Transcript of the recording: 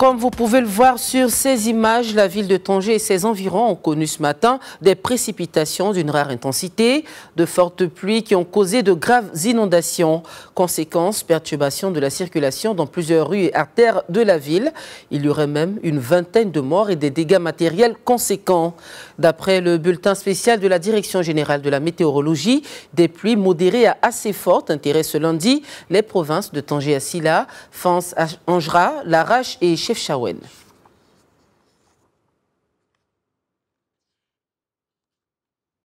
Comme vous pouvez le voir sur ces images, la ville de Tanger et ses environs ont connu ce matin des précipitations d'une rare intensité, de fortes pluies qui ont causé de graves inondations. Conséquence, perturbation de la circulation dans plusieurs rues et artères de la ville. Il y aurait même une vingtaine de morts et des dégâts matériels conséquents. D'après le bulletin spécial de la Direction générale de la météorologie, des pluies modérées à assez fortes intéressent ce lundi les provinces de Tanger à Silla, à Angera, Larache et شفشاون